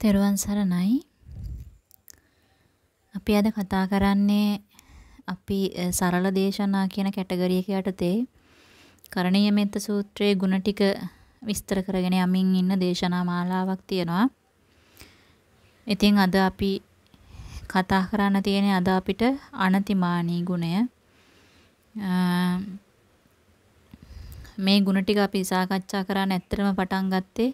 තෙරුවන් සරණයි. අපි අද කතා කරන්නේ අපි සරල දේශනා කියන කැටගරි එක යටතේ කරණීය මෙත්ත සූත්‍රයේ ಗುಣ ටික විස්තර කරගෙන යමින් ඉන්න දේශනා මාලාවක් තියෙනවා. ඉතින් අද අපි කතා කරන්න තියෙන අද අපිට අනතිමානී ගුණය. මේ ගුණ ටික අපි සාකච්ඡා කරන්න ඇත්තටම පටන් ගත්තේ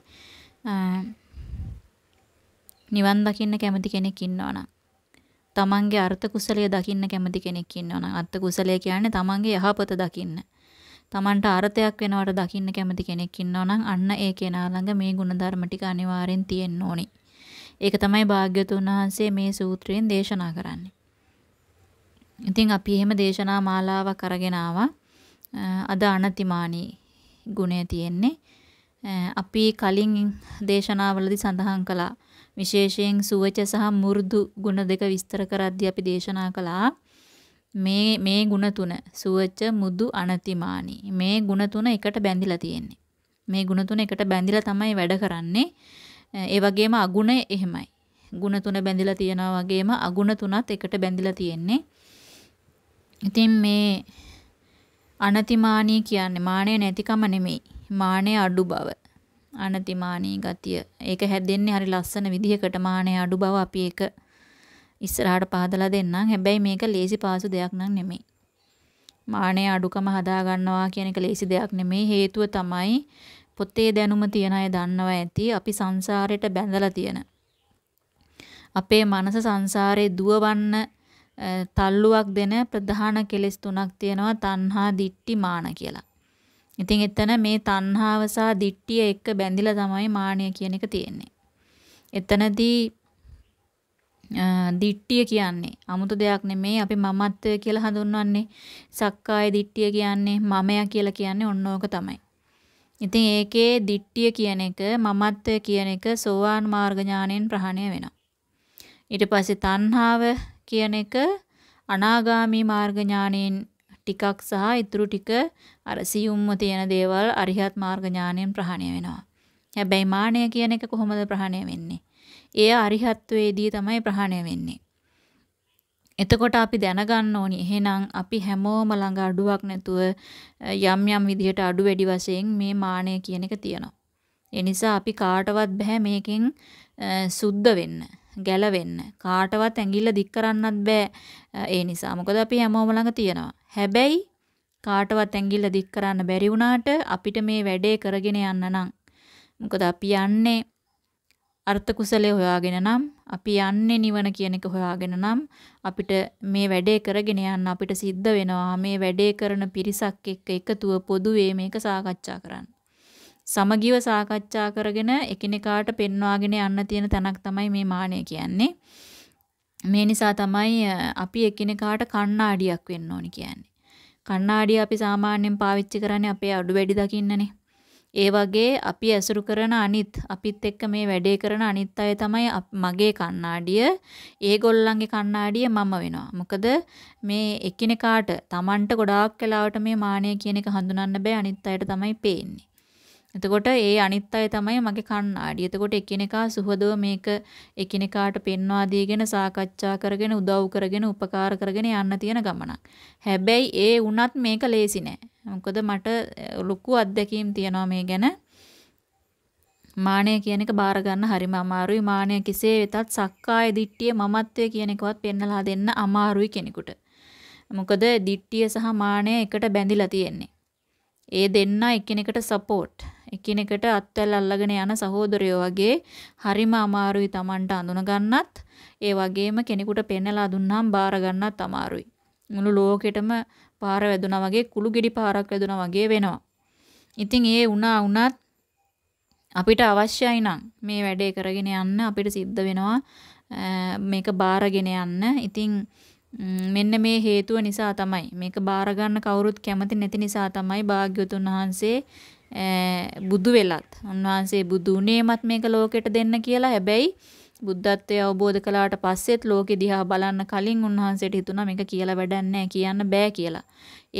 නිවන් දකින්න කැමති කෙනෙක් ඉන්නවනම් තමන්ගේ අර්ථ කුසලය දකින්න කැමති කෙනෙක් ඉන්නවනම් අර්ථ කුසලය කියන්නේ තමන්ගේ යහපත දකින්න. තමන්ට අර්ථයක් වෙනවට දකින්න කැමති කෙනෙක් ඉන්නවනම් අන්න ඒ කෙනා ළඟ මේ ಗುಣධර්ම ටික අනිවාර්යෙන් තියෙන්න ඕනේ. ඒක තමයි භාග්‍යතුන් වහන්සේ මේ සූත්‍රයෙන් දේශනා කරන්නේ. ඉතින් අපි එහෙම දේශනා මාලාවක් අරගෙන ආවා. අද අනතිමානී ගුණය තියෙන්නේ. අපි කලින් දේශනාවලදී සඳහන් කළා විශේෂයෙන් සුවච සහ මු르දු ගුණ දෙක විස්තර කරද්දී අපි දේශනා කළා මේ මේ ගුණ තුන සුවච මුදු අනතිමානී මේ ගුණ තුන එකට බැඳිලා තියෙන්නේ මේ ගුණ තුන එකට බැඳිලා තමයි වැඩ කරන්නේ ඒ වගේම අගුණ එහෙමයි. ගුණ තුන බැඳිලා තියනවා වගේම අගුණ තුනත් එකට බැඳිලා තියෙන්නේ. ඉතින් මේ අනතිමානී කියන්නේ මාණය නැතිකම නෙමෙයි. මාණය අඩු බව. අනතිමානී ගතිය. ඒක හැදෙන්නේ හරි ලස්සන විදිහකට මාණය අඩු බව අපි ඒක ඉස්සරහට පහදලා දෙන්නම්. හැබැයි මේක ලේසි පාසු දෙයක් නම් නෙමෙයි. මාණය අඩුකම හදා ගන්නවා කියන එක ලේසි දෙයක් නෙමෙයි. හේතුව තමයි පොතේ දැනුම තියන අය දන්නවා ඇති අපි සංසාරයට බැඳලා තියෙන. අපේ මනස සංසාරේ දුවවන්න තල්ලුවක් දෙන ප්‍රධාන කෙලෙස් තුනක් තියෙනවා තණ්හා, දිට්ටි, මාන කියලා. ඉතින් එතන මේ තණ්හාව සහ දිට්ටිය එක්ක බැඳිලා තමයි මානය කියන එක තියෙන්නේ. එතනදී දිට්ටිය කියන්නේ 아무ත දෙයක් නෙමෙයි අපි මමත්වය කියලා හඳුන්වන්නේ. සක්කාය දිට්ටිය කියන්නේ මමයා කියලා කියන්නේ ඔන්න ඕක තමයි. ඉතින් ඒකේ දිට්ඨිය කියන එක, මමත්වය කියන එක සෝවාන් මාර්ග ඥාණයෙන් ප්‍රහාණය වෙනවා. ඊට පස්සේ තණ්හාව කියන එක අනාගාමී මාර්ග ඥාණයෙන් ටිකක් සහ ඊටු ටික අර සියුම්ව තියෙන දේවල් අරිහත් මාර්ග ඥාණයෙන් ප්‍රහාණය වෙනවා. හැබැයි මානය කියන එක කොහොමද ප්‍රහාණය වෙන්නේ? එය අරිහත්වේදී තමයි ප්‍රහාණය වෙන්නේ. එතකොට අපි දැනගන්න ඕනි එහෙනම් අපි හැමෝම ළඟ අඩුවක් නැතුව යම් යම් විදිහට අඩු වැඩි වශයෙන් මේ මානය කියන එක තියෙනවා. ඒ නිසා අපි කාටවත් බෑ මේකෙන් සුද්ධ වෙන්න, ගැලවෙන්න. කාටවත් ඇඟිල්ල දික් කරන්නත් බෑ. ඒ නිසා මොකද අපි හැමෝම ළඟ තියෙනවා. හැබැයි කාටවත් ඇඟිල්ල දික් කරන්න බැරි වුණාට අපිට මේ වැඩේ කරගෙන යන්න නම් මොකද අපි යන්නේ අර්ථ කුසලයේ හොයාගෙන නම් අපි යන්නේ නිවන කියන එක හොයාගෙන නම් අපිට මේ වැඩේ කරගෙන යන්න අපිට සිද්ධ වෙනවා මේ වැඩේ කරන පිරිසක් එක්ක එකතුව පොදුවේ මේක සාකච්ඡා කරන්න. සමගිව සාකච්ඡා කරගෙන එකිනෙකාට පෙන්වාගෙන යන්න තියෙන තැනක් තමයි මේ මාණය කියන්නේ. මේ නිසා තමයි අපි එකිනෙකාට කණ්ණාඩියක් වෙන්න ඕනි කියන්නේ. කණ්ණාඩිය අපි සාමාන්‍යයෙන් පාවිච්චි කරන්නේ අපේ අඩු වැඩි දකින්නනේ. ඒ වගේ අපි ඇසුරු කරන අනිත් අපිත් එක්ක මේ වැඩේ කරන අනිත් අය තමයි මගේ කණ්ණාඩිය. ඒගොල්ලන්ගේ කණ්ණාඩිය මම වෙනවා. මොකද මේ එකිනෙකාට Tamanට ගොඩාක් වෙලාවට මේ මානය කියන එක හඳුනන්න බෑ අනිත් අයට තමයි පේන්නේ. එතකොට ඒ අනිත් අය තමයි මගේ කණ්ණාඩි. එතකොට එකිනෙකා සුහදව මේක එකිනෙකාට පෙන්වා දීගෙන සාකච්ඡා කරගෙන උදව් කරගෙන උපකාර කරගෙන යන්න තියෙන ගමනක්. හැබැයි ඒ වුණත් මේක ලේසි නෑ. මොකද මට ලොකු අත්දැකීම් තියෙනවා මේ ගැන. මානය කියන එක බාර ගන්න හරිම අමාරුයි. මානය කෙසේ වෙතත් සක්කාය දිට්ඨිය මමත්වය කියන එකවත් පෙන්නලා දෙන්න අමාරුයි කෙනෙකුට. මොකද දිට්ඨිය සහ මානය එකට බැඳිලා තියෙන්නේ. ඒ දෙන්න එකිනෙකට සපෝට් එකිනෙකට අත්වැල් අල්ලගෙන යන සහෝදරයෝ වගේ හරිම අමාරුයි Tamanට අඳුන ගන්නත් ඒ වගේම කෙනෙකුට පෙන්නලා දුන්නාම බාර ගන්නත් අමාරුයි මුළු ලෝකෙටම පාර වැදුනා වගේ කුළු ගෙඩි පාරක් වැදුනා වගේ වෙනවා. ඉතින් ඒ වුණා වුණත් අපිට අවශ්‍යයි නම් මේ වැඩේ කරගෙන යන්න අපිට සිද්ධ වෙනවා මේක බාරගෙන යන්න. ඉතින් මෙන්න මේ හේතුව නිසා තමයි මේක බාර ගන්න කවුරුත් කැමති නැති නිසා තමයි භාග්‍යවතුන් වහන්සේ බුදු වෙලත් උන්වහන්සේ බුදු උනේමත් මේක ලෝකෙට දෙන්න කියලා හැබැයි බුද්ධත්වය අවබෝධ කළාට පස්සෙත් ලෝකෙ දිහා බලන්න කලින් උන්වහන්සේට හිතුණා මේක කියලා වැඩක් කියන්න බෑ කියලා.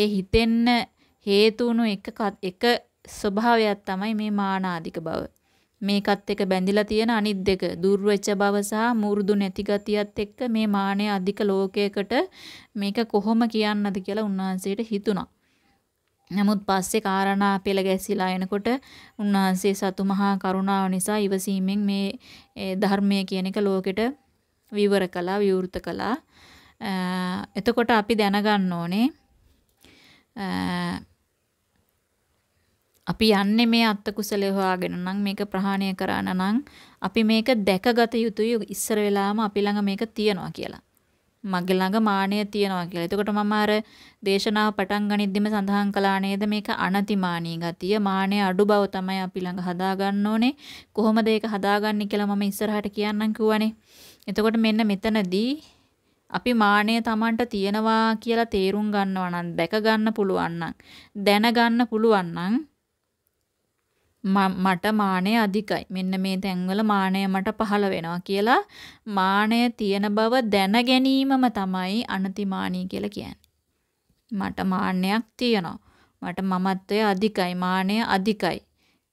ඒ හිතෙන්න හේතුණු එක එක ස්වභාවයක් තමයි මේ මානාධික බව. මේකත් එක්ක බැඳිලා තියෙන අනිත් දෙක දුර්වෙච්ච බව සහ මුරුදු නැති ගතියත් එක්ක මේ මානය අධික ලෝකයකට මේක කොහොම කියන්නද කියලා උන්වහන්සේට හිතුණා. නමුත් පස්සේ කාරණා පෙළ ගැසිලා එනකොට උන්වහන්සේ සතු මහා කරුණාව නිසා ඉවසීමෙන් මේ ධර්මය කියන එක ලෝකෙට විවර කළා විවෘත කළා. එතකොට අපි දැනගන්න ඕනේ අපි යන්නේ මේ අත්ත කුසලේ හොයාගෙන නම් මේක ප්‍රහාණය කරන්න නම් අපි මේක දැකගත යුතුයි ඉස්සර වෙලාම අපි ළඟ මේක තියනවා කියලා. මගේ ළඟ මාන්නය තියෙනවා කියලා. එතකොට මම අර දේශනාව පටන් ගනිද්දිම සඳහන් කළා නේද මේක අනතිමානී ගතිය. මාන්නය අඩු බව තමයි අපි ළඟ හදාගන්න ඕනේ. කොහොමද ඒක හදාගන්නේ කියලා මම ඉස්සරහට කියන්නම් කිව්වනේ. එතකොට මෙන්න මෙතනදී අපි මාණය Tamanට තියනවා කියලා තේරුම් ගන්නවා නම් දැක ගන්න පුළුවන් නම් දැන ගන්න පුළුවන් නම් මට මානය අධිකයි. මෙන්න මේ තැන්වල මානය මට පහළ වෙනවා කියලා මානය තියෙන බව දැන ගැනීමම තමයි අනතිමානී කියලා කියන්නේ. මට මාන්නයක් තියෙනවා. මට මමත්වය අධිකයි. මානය අධිකයි.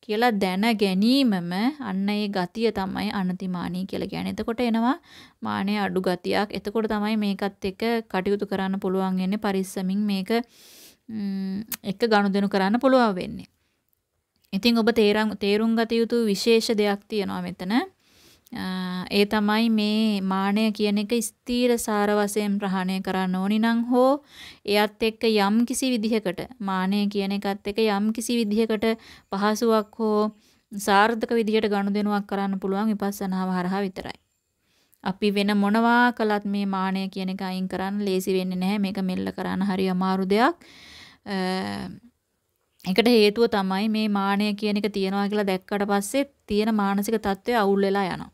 කියලා දැන ගැනීමම අන්න ඒ ගතිය තමයි අනතිමානී කියලා කියන්නේ. එතකොට එනවා මානය අඩු ගතියක්. එතකොට තමයි මේකත් එක්ක කටයුතු කරන්න පුළුවන් වෙන්නේ පරිස්සමින් මේක එක ගනුදෙනු කරන්න පුළුවන් වෙන්නේ. ඉතින් ඔබ තේරුම් තේරුම් ගත යුතු විශේෂ දෙයක් තියෙනවා මෙතන. ඒ තමයි මේ මානය කියන එක ස්ථීර සාර වශයෙන් ප්‍රහාණය කරන්න ඕනි නම් හෝ එයත් එක්ක යම් කිසි විදිහකට මානය කියන එකත් එක්ක යම් කිසි විදිහකට පහසුවක් හෝ සාර්ථක විදිහට ගනුදෙනුවක් කරන්න පුළුවන් විපස්සනාව හරහා විතරයි. අපි වෙන මොනවා කළත් මේ මානය කියන එක අයින් කරන්න ලේසි වෙන්නේ නැහැ. මේක මෙල්ල කරන්න හරි අමාරු දෙයක්. ඒකට හේතුව තමයි මේ මානය කියන එක තියනවා කියලා දැක්කට පස්සේ තියෙන මානසික තත්ත්වය අවුල් වෙලා යනවා.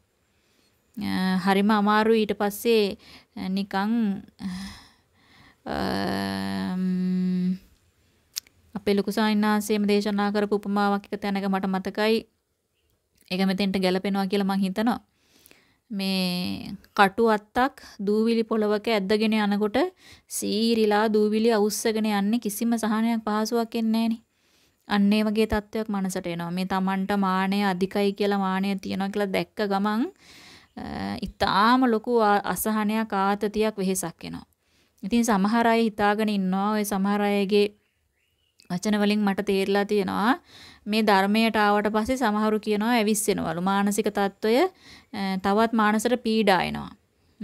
හරිම අමාරු ඊට පස්සේ නිකන් අපේ ලොකු සාහිණාංශයේම දේශනා කරපු උපමාවක් එක තැනක මට මතකයි. ඒක මෙතෙන්ට ගැලපෙනවා කියලා මං හිතනවා. මේ කටු අත්තක් දූවිලි පොලවක ඇද්දගෙන යනකොට සීරිලා දූවිලි අවුස්සගෙන යන්නේ කිසිම සහනයක් පහසුවක් එන්නේ නැහනේ. අන්න ඒ වගේ තත්වයක් මනසට එනවා. මේ Tamanට මානය අධිකයි කියලා මානය තියනවා කියලා දැක්ක ගමන් ඉතාම ලොකු අසහනයක් ආතතියක් වෙහෙසක් එනවා. ඉතින් සමහර අය හිතාගෙන ඉන්නවා ওই සමහර අයගේ වචන වලින් මට තේරලා තියෙනවා මේ ධර්මයට ආවට පස්සේ සමහරු කියනවා ඇවිස්සෙනවලු මානසික తত্ত্বය තවත් මානසට පීඩා එනවා.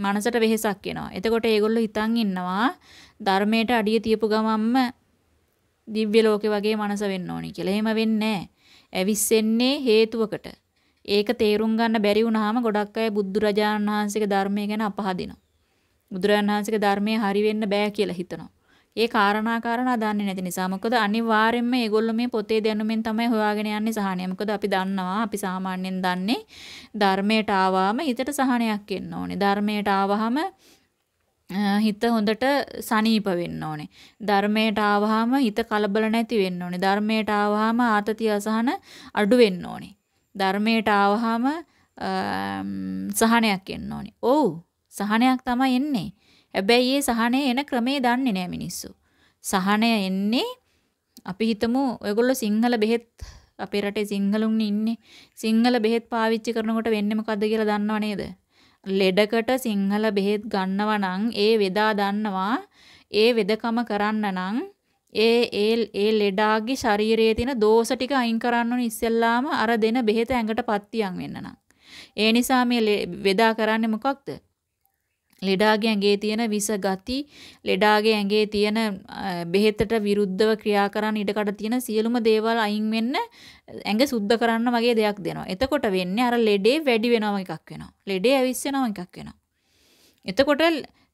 මනසට වෙහෙසක් එනවා. එතකොට ඒගොල්ලෝ හිතන් ඉන්නවා ධර්මයට අඩිය තියපු ගමන්ම දිව්‍ය ලෝකේ වගේ මනස වෙන්න ඕනි කියලා. එහෙම වෙන්නේ ඇවිස්සෙන්නේ හේතුවකට. ඒක තේරුම් ගන්න බැරි වුණාම ගොඩක් අය බුදුරජාණන් වහන්සේගේ ධර්මය ගැන අපහදිනවා. බුදුරජාණන් වහන්සේගේ ධර්මයේ හරි වෙන්න බෑ කියලා හිතනවා. ඒ කාරණා කාරණා දන්නේ නැති නිසා මොකද අනිවාර්යයෙන්ම මේගොල්ලෝ මේ පොතේ දැනුමෙන් තමයි හොයාගෙන යන්නේ සහනය. මොකද අපි දන්නවා අපි සාමාන්‍යයෙන් දන්නේ ධර්මයට ආවම හිතට සහනයක් එන්න ඕනේ. ධර්මයට ආවහම හිත හොඳට සනීප වෙන්න ඕනේ. ධර්මයට ආවහම හිත කලබල නැති වෙන්න ඕනේ. ධර්මයට ආවහම ආතතිය අසහන අඩු වෙන්න ඕනේ. ධර්මයට ආවහම සහනයක් එන්න ඕනේ. ඔව් සහනයක් තමයි එන්නේ. හැබැයි ඒ සහනය එන ක්‍රමේ දන්නේ නැහැ මිනිස්සු. සහනය එන්නේ අපි හිතමු ඔයගොල්ලෝ සිංහල බෙහෙත් අපේ රටේ සිංහලුන් ඉන්නේ. සිංහල බෙහෙත් පාවිච්චි කරනකොට වෙන්නේ මොකද්ද කියලා දන්නව නේද? ලෙඩකට සිංහල බෙහෙත් ගන්නවා නම් ඒ වෙදා දන්නවා ඒ වෙදකම කරන්න නම් ඒ ඒ ඒ ලෙඩාගේ ශරීරයේ තියෙන දෝෂ ටික අයින් කරන්න ඕනේ ඉස්සෙල්ලාම අර දෙන බෙහෙත ඇඟට පත්තියන් වෙන්න නම් ඒ නිසා මේ වෙදා කරන්නේ මොකක්ද ලෙඩාගේ ඇඟේ තියෙන විස ගති ලෙඩාගේ ඇඟේ තියෙන බෙහෙතට විරුද්ධව ක්‍රියා කරන්න ඉඩකඩ තියෙන සියලුම දේවල් අයින් වෙන්න ඇඟ සුද්ධ කරන්න වගේ දෙයක් දෙනවා. එතකොට වෙන්නේ අර ලෙඩේ වැඩි වෙනවා එකක් වෙනවා. ලෙඩේ ඇවිස්සෙනවා එකක් වෙනවා. එතකොට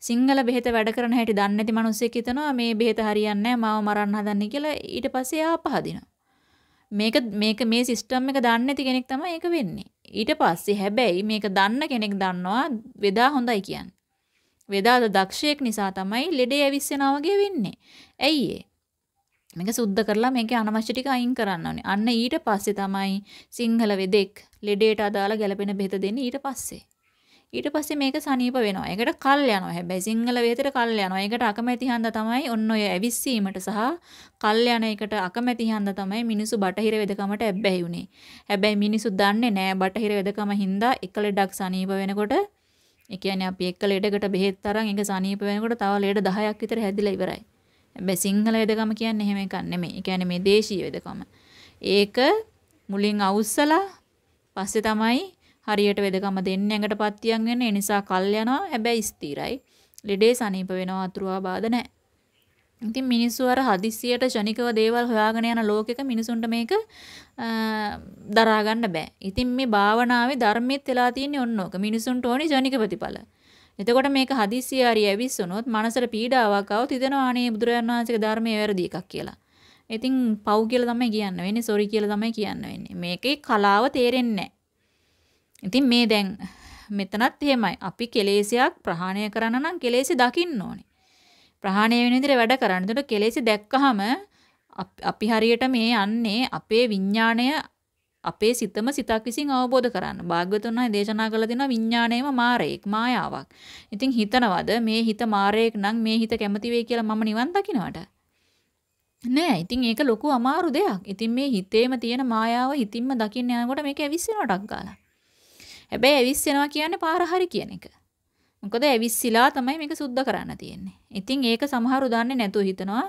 සිංහල බෙහෙත වැඩ කරන හැටි දන්නේ නැති මිනිස්සෙක් හිතනවා මේ බෙහෙත හරියන්නේ නැහැ මාව මරන්න හදන්නේ කියලා ඊට පස්සේ එයා පහදිනවා. මේක මේක මේ සිස්ටම් එක දන්නේ නැති කෙනෙක් තමයි ඒක වෙන්නේ. ඊට පස්සේ හැබැයි මේක දන්න කෙනෙක් දන්නවා වෙදා හොඳයි කියන්නේ. වේදාද දක්ෂයෙක් නිසා තමයි ලෙඩේ ඇවිස්සෙනා වගේ වෙන්නේ. ඇයි ඒ? මේක සුද්ධ කරලා මේකේ අනවශ්‍ය ටික අයින් කරන්න ඕනේ. අන්න ඊට පස්සේ තමයි සිංහල වෙදෙක් ලෙඩේට අදාළ ගැළපෙන බෙහෙත දෙන්නේ ඊට පස්සේ. ඊට පස්සේ මේක සනීප වෙනවා. ඒකට කල් යනවා. හැබැයි සිංහල වේතර කල් යනවා. ඒකට අකමැති හන්දා තමයි ඔන්න ඔය ඇවිස්සීමට සහ කල් යන එකට අකමැති හන්දා තමයි මිනිස්සු බටහිර වෙදකමට ඇබ්බැහි උනේ. හැබැයි මිනිස්සු දන්නේ නෑ බටහිර වෙදකම හින්දා එක ලෙඩක් සනීප වෙනකොට ඒ කියන්නේ අපි එක ලෙඩකට බෙහෙත් තරම් ඒක සනීප වෙනකොට තව ලෙඩ 10ක් විතර හැදිලා ඉවරයි. හැබැයි සිංහල වෙදකම කියන්නේ එහෙම එකක් නෙමෙයි. ඒ කියන්නේ මේ දේශීය වෙදකම. ඒක මුලින් අවුස්සලා පස්සේ තමයි හරියට වෙදකම දෙන්නේ ඇඟට පත්තියන් වෙන. ඒ නිසා කල් යනවා. හැබැයි ස්ථිරයි. ලෙඩේ සනීප වෙනවා අතුරු ආබාධ නැහැ. ඉතින් මිනිස්සු අර හදිස්සියට ෂණිකව දේවල් හොයාගෙන යන ලෝකෙක මිනිසුන්ට මේක දරා ගන්න බෑ. ඉතින් මේ භාවනාවේ ධර්මෙත් වෙලා තියෙන්නේ ඔන්න ඕක. මිනිසුන්ට ඕනි ෂණික ප්‍රතිඵල. එතකොට මේක හදිස්සිය හරි ඇවිස්සුනොත් මනසට පීඩාවක් આવොත් හිතෙනවා අනේ බුදුරජාණන් වහන්සේගේ ධර්මයේ වැරදි එකක් කියලා. ඉතින් පව් කියලා තමයි කියන්න වෙන්නේ, සොරි කියලා තමයි කියන්න වෙන්නේ. මේකේ කලාව තේරෙන්නේ ඉතින් මේ දැන් මෙතනත් එහෙමයි. අපි කෙලෙසයක් ප්‍රහාණය කරන්න නම් කෙලෙසි දකින්න ඕනේ. ප්‍රහාණය වෙන විදිහට වැඩ කරන්න. එතකොට කෙලෙසි දැක්කහම අපි හරියට මේ යන්නේ අපේ විඥාණය අපේ සිතම සිතක් විසින් අවබෝධ කරන්න. භාග්‍යවතුන් වහන්සේ දේශනා කළ දෙනවා විඥාණයම මායයක්, මායාවක්. ඉතින් හිතනවද මේ හිත මායයක් නම් මේ හිත කැමති වෙයි කියලා මම නිවන් දකින්නට? නෑ. ඉතින් ඒක ලොකු අමාරු දෙයක්. ඉතින් මේ හිතේම තියෙන මායාව හිතින්ම දකින්න යනකොට මේක ඇවිස්සෙනවා ඩක් ගාලා. හැබැයි ඇවිස්සෙනවා කියන්නේ පාර හරි කියන එක. මොකද ඇවිස්සලා තමයි මේක සුද්ධ කරන්න තියෙන්නේ. ඉතින් ඒක සමහරු දන්නේ නැතුව හිතනවා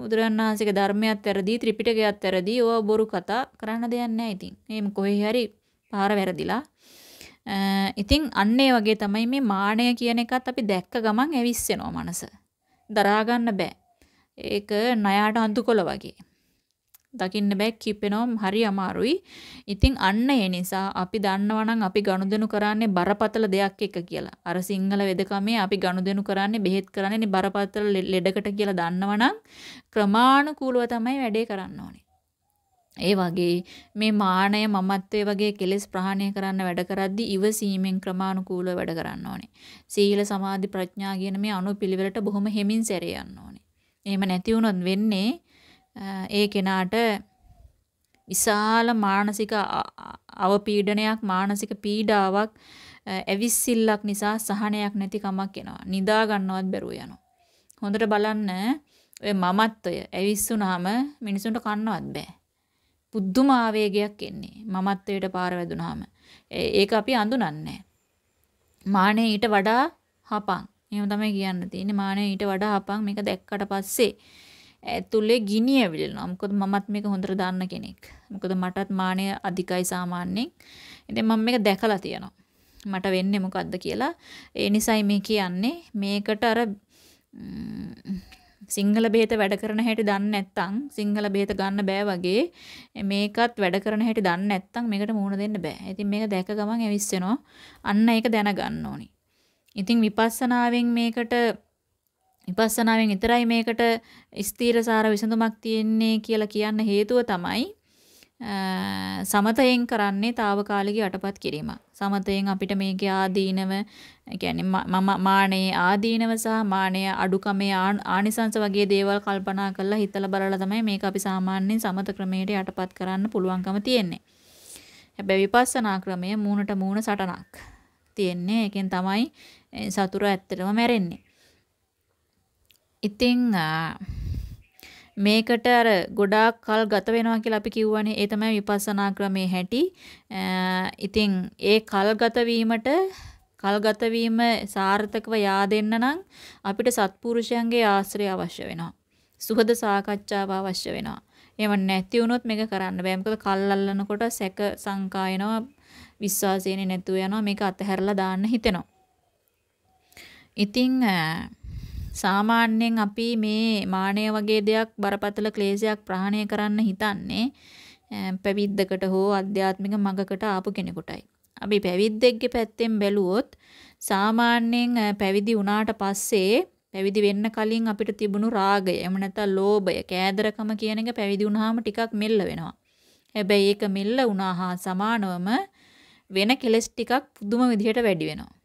බුදුරන් වහන්සේගේ ධර්මයත් වැරදි, ත්‍රිපිටකයත් වැරදි, ඕවා බොරු කතා කරන්න දෙයක් නැහැ ඉතින්. මේ කොහේ හරි පාර වැරදිලා. ඉතින් අන්න ඒ වගේ තමයි මේ මාණය කියන එකත් අපි දැක්ක ගමන් ඇවිස්සෙනවා මනස. දරා ගන්න බෑ. ඒක ණයාට අන්තු කොළ වගේ. දකින්න බෑ කිපෙනවම් හරි අමාරුයි. ඉතින් අන්න ඒ නිසා අපි දන්නවනම් අපි ගනුදෙනු කරන්නේ බරපතල දෙයක් එක කියලා. අර සිංහල වෙදකමේ අපි ගනුදෙනු කරන්නේ බෙහෙත් කරන්නේ බරපතල ලෙඩකට කියලා දන්නවනම් ක්‍රමානුකූලව තමයි වැඩේ කරන්න ඕනේ. ඒ වගේ මේ මානය මමත්වයේ වගේ කෙලෙස් ප්‍රහාණය කරන්න වැඩ කරද්දී ඉවසීමෙන් ක්‍රමානුකූලව වැඩ කරන්න ඕනේ. සීල සමාධි ප්‍රඥා කියන මේ අනුපිළිවෙලට බොහොම හෙමින් සැරේ යන්න ඕනේ. එහෙම නැති වුණොත් වෙන්නේ ඒ කෙනාට විශාල මානසික අවපීඩනයක් මානසික පීඩාවක් ඇවිස්සිල්ලක් නිසා සහනයක් නැති කමක් එනවා. නිදා ගන්නවත් බැරුව යනවා. හොඳට බලන්න ඔය මමත්වය ඇවිස්සුනහම මිනිසුන්ට කන්නවත් බෑ. පුදුම ආවේගයක් එන්නේ. මමත්වයට පාර වැදුනහම. ඒක අපි අඳුනන්නේ මානෙ ඊට වඩා හපං. එහෙම තමයි කියන්න තියෙන්නේ. මානෙ ඊට වඩා හපං මේක දැක්කට පස්සේ ඇතුලේ ගිනි ඇවිලෙනවා. මොකද මමත් මේක හොඳට දන්න කෙනෙක්. මොකද මටත් මානය අධිකයි සාමාන්‍යයෙන්. ඉතින් මම මේක දැකලා තියෙනවා. මට වෙන්නේ මොකද්ද කියලා. ඒ නිසයි මේ කියන්නේ මේකට අර සිංහල බෙහෙත වැඩ කරන හැටි දන්නේ නැත්නම් සිංහල බෙහෙත ගන්න බෑ වගේ මේකත් වැඩ කරන හැටි දන්නේ නැත්නම් මේකට මුහුණ දෙන්න බෑ. ඉතින් මේක දැක ගමන් ඇවිස්සෙනවා. අන්න ඒක දැනගන්න ඕනි. ඉතින් විපස්සනාවෙන් මේකට විපස්සනාවෙන් විතරයි මේකට ස්ථීරසාර විසඳුමක් තියෙන්නේ කියලා කියන්න හේතුව තමයි සමතයෙන් කරන්නේ తాවකාලික යටපත් කිරීම. සමතයෙන් අපිට මේකේ ආදීනව, කියන්නේ මම මානේ ආදීනව සහ මානය අඩුකමේ ආනිසංස වගේ දේවල් කල්පනා කරලා හිතලා බලලා තමයි මේක අපි සාමාන්‍යයෙන් සමත ක්‍රමයට යටපත් කරන්න පුළුවන්කම තියෙන්නේ. හැබැයි විපස්සනා ක්‍රමය මූණට මූණ සටනක් තියෙන්නේ. ඒකෙන් තමයි සතුර ඇත්තටම මැරෙන්නේ. ඉතින් මේකට අර ගොඩාක් කල් ගත වෙනවා කියලා අපි කියවනේ ඒ තමයි විපස්සනා ක්‍රමේ හැටි. ඉතින් ඒ කල්ගත වීමට කල්ගත වීම සාර්ථකව yaadෙන්න නම් අපිට සත්පුරුෂයන්ගේ ආශ්‍රය අවශ්‍ය වෙනවා. සුහද සාකච්ඡාව අවශ්‍ය වෙනවා. එහෙම නැති වුණොත් මේක කරන්න බෑ. මොකද කල් අල්ලනකොට සැක සංකා එනවා, විශ්වාසයනේ නැතුව යනවා. මේක අතහැරලා දාන්න හිතෙනවා. ඉතින් සාමාන්‍යයෙන් අපි මේ මානය වගේ දෙයක් බරපතල ක්ලේශයක් ප්‍රහාණය කරන්න හිතන්නේ පැවිද්දකට හෝ අධ්‍යාත්මික මඟකට ආපු කෙනෙකුටයි. අපි පැවිද්දෙක්ගේ පැත්තෙන් බැලුවොත් සාමාන්‍යයෙන් පැවිදි වුණාට පස්සේ පැවිදි වෙන්න කලින් අපිට තිබුණු රාගය, එහෙම නැත්නම් ලෝභය, කෑදරකම කියන එක පැවිදි වුණාම ටිකක් මෙල්ල වෙනවා. හැබැයි ඒක මෙල්ල වුණා හා සමානවම වෙන කෙලෙස් ටිකක් පුදුම විදිහට වැඩි වෙනවා.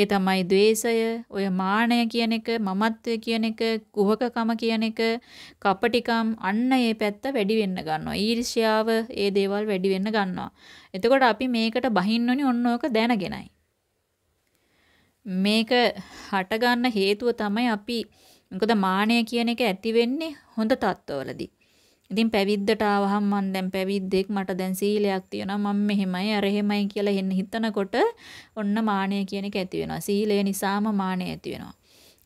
ඒ තමයි द्वේෂය, ඔය මාණය කියන එක, මමත්වය කියන එක, කුහකකම කියන එක, කපටිකම් අන්න ඒ පැත්ත වැඩි වෙන්න ගන්නවා. ඊර්ෂ්‍යාව ඒ දේවල් වැඩි වෙන්න ගන්නවා. එතකොට අපි මේකට බහින්නුනේ ඔන්න ඕක දැනගෙනයි. මේක හට ගන්න හේතුව තමයි අපි මොකද මාණය කියන එක ඇති වෙන්නේ හොඳ තත්ත්වවලදී. ඉතින් පැවිද්දට ආවහම මම දැන් පැවිද්දෙක් මට දැන් සීලයක් තියෙනවා මම මෙහෙමයි අර එහෙමයි කියලා හෙන්න හිතනකොට ඔන්න මාන්නය කියන එක ඇති වෙනවා. සීලය නිසාම මාන්නය ඇති වෙනවා.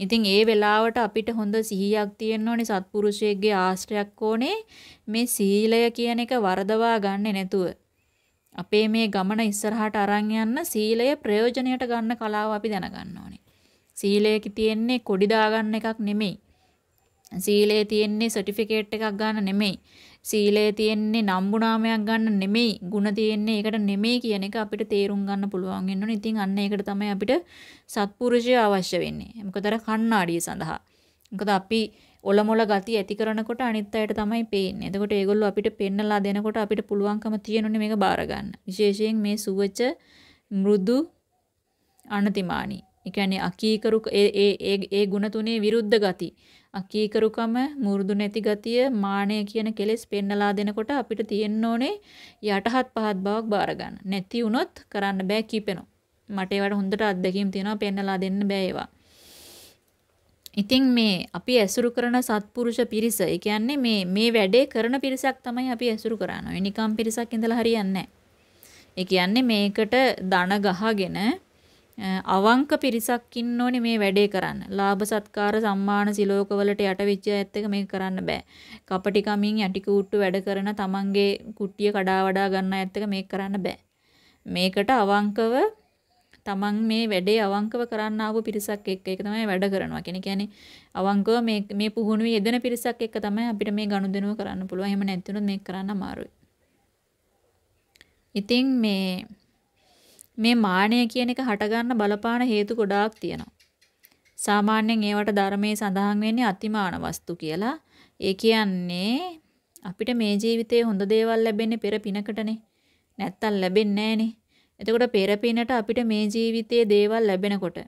ඉතින් ඒ වෙලාවට අපිට හොඳ සිහියක් තියෙන්න ඕනේ සත්පුරුෂයෙක්ගේ ආශ්‍රයක් ඕනේ මේ සීලය කියන එක වරදවා ගන්නෙ නැතුව. අපේ මේ ගමන ඉස්සරහට අරන් යන්න සීලය ප්‍රයෝජනයට ගන්න කලාව අපි දැනගන්න ඕනේ. සීලය තියෙන්නේ කොඩි දාගන්න එකක් නෙමෙයි. සීලේ තියෙන්නේ සර්ටිෆිකේට් එකක් ගන්න නෙමෙයි. සීලේ තියෙන්නේ නම්බුනාමයක් ගන්න නෙමෙයි. ಗುಣ තියෙන්නේ ඒකට නෙමෙයි කියන එක අපිට තේරුම් ගන්න පුළුවන් වෙන්න ඕනේ. ඉතින් අන්න ඒකට තමයි අපිට සත්පුරුෂය අවශ්‍ය වෙන්නේ. මොකද අර කණ්ණාඩිය සඳහා. මොකද අපි ඔලොමොල ගති ඇති කරනකොට අනිත් අයට තමයි පේන්නේ. එතකොට ඒගොල්ලෝ අපිට පෙන්නලා දෙනකොට අපිට පුළුවන්කම තියෙනුනේ මේක බාර ගන්න. විශේෂයෙන් මේ සුවච මෘදු අනතිමානී. ඒ කියන්නේ අකීකරු ඒ ඒ ඒ ගුණ තුනේ විරුද්ධ ගති. අකීකරුකම, මුරුදු නැති ගතිය, මානය කියන කෙලෙස් පෙන්නලා දෙනකොට අපිට තියෙන්න ඕනේ යටහත් පහත් බවක් බාර ගන්න. නැති වුණොත් කරන්න බෑ කීපෙනො. මට ඒවට හොඳට අත්දැකීම් තියෙනවා පෙන්නලා දෙන්න බෑ ඒවා. ඉතින් මේ අපි ඇසුරු කරන සත්පුරුෂ පිරිස, ඒ කියන්නේ මේ මේ වැඩේ කරන පිරිසක් තමයි අපි ඇසුරු කරන්නේ. නිකම් පිරිසක් ඉඳලා හරියන්නේ නැහැ. ඒ කියන්නේ මේකට දන ගහගෙන අවංක පිරිසක් ඉන්න ඕනේ මේ වැඩේ කරන්න. ලාභ සත්කාර සම්මාන සිලෝක වලට යටවිච්ච ඇත් එක මේක කරන්න බෑ. කපටි කමින් යටි කූට්ටු වැඩ කරන තමන්ගේ කුට්ටිය කඩා වඩා ගන්න ඇත් එක මේක කරන්න බෑ. මේකට අවංකව තමන් මේ වැඩේ අවංකව කරන්න ආපු පිරිසක් එක්ක ඒක තමයි වැඩ කරනවා. කියන්නේ කියන්නේ අවංකව මේ මේ පුහුණුවේ යෙදෙන පිරිසක් එක්ක තමයි අපිට මේ ගනුදෙනුව කරන්න පුළුවන්. එහෙම නැත්නම් මේක කරන්න අමාරුයි. ඉතින් මේ මේ මාන්නය කියන එක හටගන්න බලපාන හේතු ගොඩාක් තියෙනවා. සාමාන්‍යයෙන් ඒවට ධර්මයේ සඳහන් වෙන්නේ අතිමාන වස්තු කියලා. ඒ කියන්නේ අපිට මේ ජීවිතේ හොඳ දේවල් ලැබෙන්නේ පෙර පිනකටනේ. නැත්තම් ලැබෙන්නේ නැහනේ. එතකොට පෙර පිනට අපිට මේ ජීවිතයේ දේවල් ලැබෙනකොට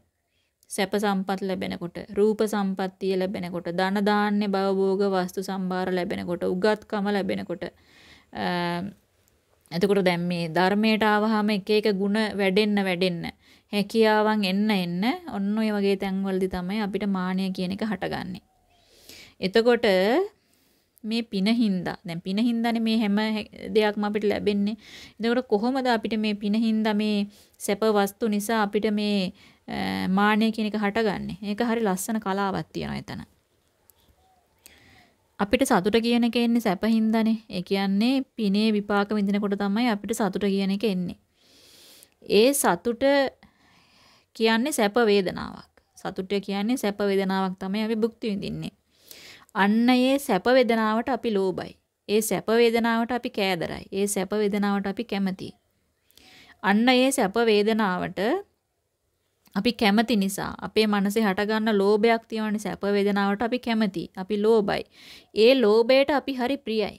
සැප සම්පත් ලැබෙනකොට රූප සම්පත්තිය ලැබෙනකොට ධන ධාන්‍ය භවභෝග වස්තු සම්භාර ලැබෙනකොට උගත්කම ලැබෙනකොට එතකොට දැන් මේ ධර්මයට ආවහම එක එක ಗುಣ වැඩෙන්න වැඩෙන්න හැකියාවන් එන්න එන්න ඔන්න ඔය වගේ තැන්වලදී තමයි අපිට මාන්නය කියන එක හටගන්නේ. එතකොට මේ පින හින්දා දැන් පින හින්දානේ මේ හැම දෙයක්ම අපිට ලැබෙන්නේ. එතකොට කොහොමද අපිට මේ පින හින්දා මේ සැප වස්තු නිසා අපිට මේ මාන්නය කියන එක හටගන්නේ? ඒක හරි ලස්සන කලාවක් තියෙනවා එතන. අපිට සතුට කියන එක එන්නේ සැප හින්දානේ. ඒ කියන්නේ පිනේ විපාක විඳිනකොට තමයි අපිට සතුට කියන එක එන්නේ. ඒ සතුට කියන්නේ සැප වේදනාවක්. සතුට කියන්නේ සැප වේදනාවක් තමයි අපි භුක්ති විඳින්නේ. අන්න ඒ සැප වේදනාවට අපි ලෝභයි. ඒ සැප වේදනාවට අපි කෑදරයි. ඒ සැප වේදනාවට අපි කැමතියි. අන්න ඒ සැප වේදනාවට අපි කැමති නිසා අපේ මනසේ හටගන්න ලෝභයක් තියෙනනේ සැප වේදනාවට අපි කැමති. අපි ලෝභයි. ඒ ලෝභයට අපි හරි ප්‍රියයි.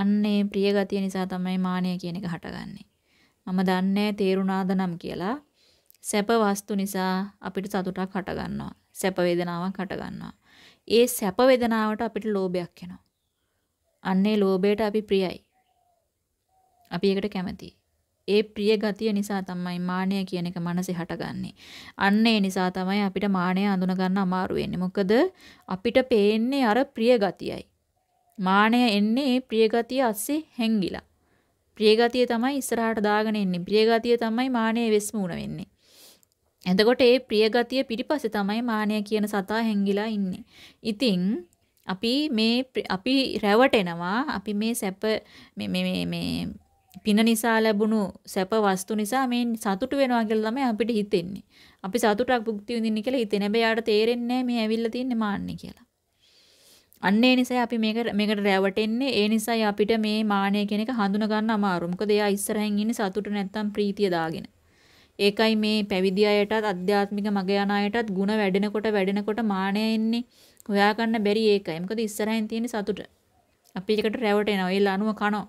අන්න ඒ ප්‍රිය ගතිය නිසා තමයි මානය කියන එක හටගන්නේ. මම දන්නේ තේරුණාද නම් කියලා සැප වස්තු නිසා අපිට සතුටක් හටගන්නවා. සැප වේදනාවක් හටගන්නවා. ඒ සැප වේදනාවට අපිට ලෝභයක් එනවා. අන්නේ ලෝභයට අපි ප්‍රියයි. අපි ඒකට කැමතියි. ඒ ප්‍රිය ගතිය නිසා තමයි මාන්නය කියන එක මනසේ හටගන්නේ. අන්න ඒ නිසා තමයි අපිට මාන්නය අඳුන ගන්න අමාරු වෙන්නේ. මොකද අපිට පේන්නේ අර ප්‍රිය ගතියයි. මාන්නය එන්නේ ඒ ප්‍රිය ගතිය ඇස්සේ හැංගිලා. ප්‍රිය ගතිය තමයි ඉස්සරහට දාගෙන එන්නේ. ප්‍රිය ගතිය තමයි මාන්නයේ වෙස්මුණ වෙන්නේ. එතකොට ඒ ප්‍රිය ගතිය පිටිපස්සේ තමයි මාන්නය කියන සතා හැංගිලා ඉන්නේ. ඉතින් අපි මේ අපි රැවටෙනවා අපි මේ සැප මේ මේ මේ පින නිසා ලැබුණු සැප වස්තු නිසා මේ සතුට වෙනවා කියලා තමයි අපිට හිතෙන්නේ. අපි සතුටක් භුක්ති විඳින්න කියලා හිතෙන. හැබැයි යාට තේරෙන්නේ මේ ඇවිල්ලා තින්නේ මාන්නේ කියලා. අන්න ඒ නිසා අපි මේක මේකට රැවටෙන්නේ. ඒ නිසායි අපිට මේ මාන්නය කියන එක හඳුනා ගන්න අමාරු. මොකද එයා ඉස්සරහින් ඉන්නේ සතුට නැත්තම් ප්‍රීතිය දාගෙන. ඒකයි මේ පැවිදි අයටත් අධ්‍යාත්මික මග යන අයටත් ಗುಣ වැඩෙනකොට වැඩෙනකොට මාන්නය එන්නේ. හොයා ගන්න බැරි ඒකයි. මොකද ඉස්සරහින් තියෙන සතුට. අපි ඒකට රැවටෙනවා. ඒ ලනුව කනවා.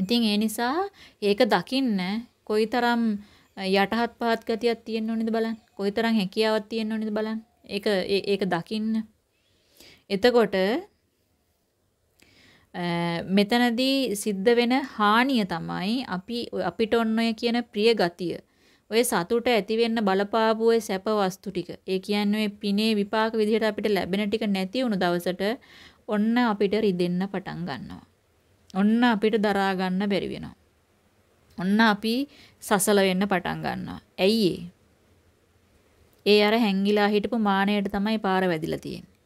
ඉතින් ඒ නිසා ඒක දකින්න කොයිතරම් යටහත් පහත් ගතියක් තියෙන්න ඕනේද බලන්න. කොයිතරම් හැකියාවක් තියෙන්න ඕනේද බලන්න. ඒක ඒක දකින්න. එතකොට මෙතනදී සිද්ධ වෙන හානිය තමයි අපි අපිට ඔන්න ඔය කියන ප්‍රිය ගතිය. ඔය සතුට ඇති වෙන්න බලපාපු ඔය සැප වස්තු ටික. ඒ කියන්නේ පිනේ විපාක විදිහට අපිට ලැබෙන ටික නැති වුණු දවසට ඔන්න අපිට රිදෙන්න පටන් ගන්නවා. ඔන්න අපිට දරා ගන්න බැරි වෙනවා. ඔන්න අපි සසල වෙන්න පටන් ගන්නවා. ඇයි ඒ අර හැංගිලා හිටපු මානෙයට තමයි පාර වැදිලා තියෙන්නේ.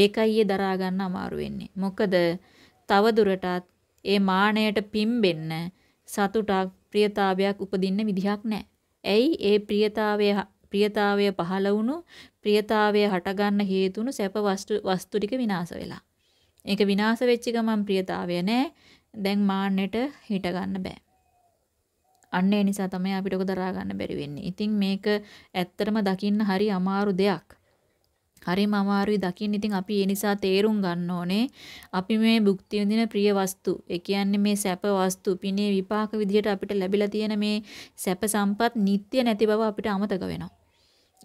ඒකයි ඒ දරා ගන්න අමාරු වෙන්නේ. මොකද තව දුරටත් ඒ මානෙයට පිම්බෙන්න සතුටක් ප්‍රියතාවයක් උපදින්න විදිහක් නැහැ. ඇයි ඒ ප්‍රියතාවය ප්‍රියතාවය පහළ වුණු ප්‍රියතාවය හටගන්න හේතුණු සැප වස්තු ටික විනාශ වෙලා. ඒක විනාශ වෙච්ච ගමන් ප්‍රියතාවය නෑ. දැන් මාන්නෙට හිට ගන්න බෑ. අන්න ඒ නිසා තමයි අපිට ඔක දරා ගන්න බැරි වෙන්නේ. ඉතින් මේක ඇත්තටම දකින්න හරි අමාරු දෙයක්. හරිම අමාරුයි දකින්න. ඉතින් අපි ඒ නිසා තේරුම් ගන්න ඕනේ අපි මේ භුක්ති විඳින ප්‍රිය වස්තු, ඒ කියන්නේ මේ සැප වස්තු, පිනේ විපාක විදිහට අපිට ලැබිලා තියෙන මේ සැප සම්පත් නිට්ටය නැති බව අපිට අමතක වෙනවා.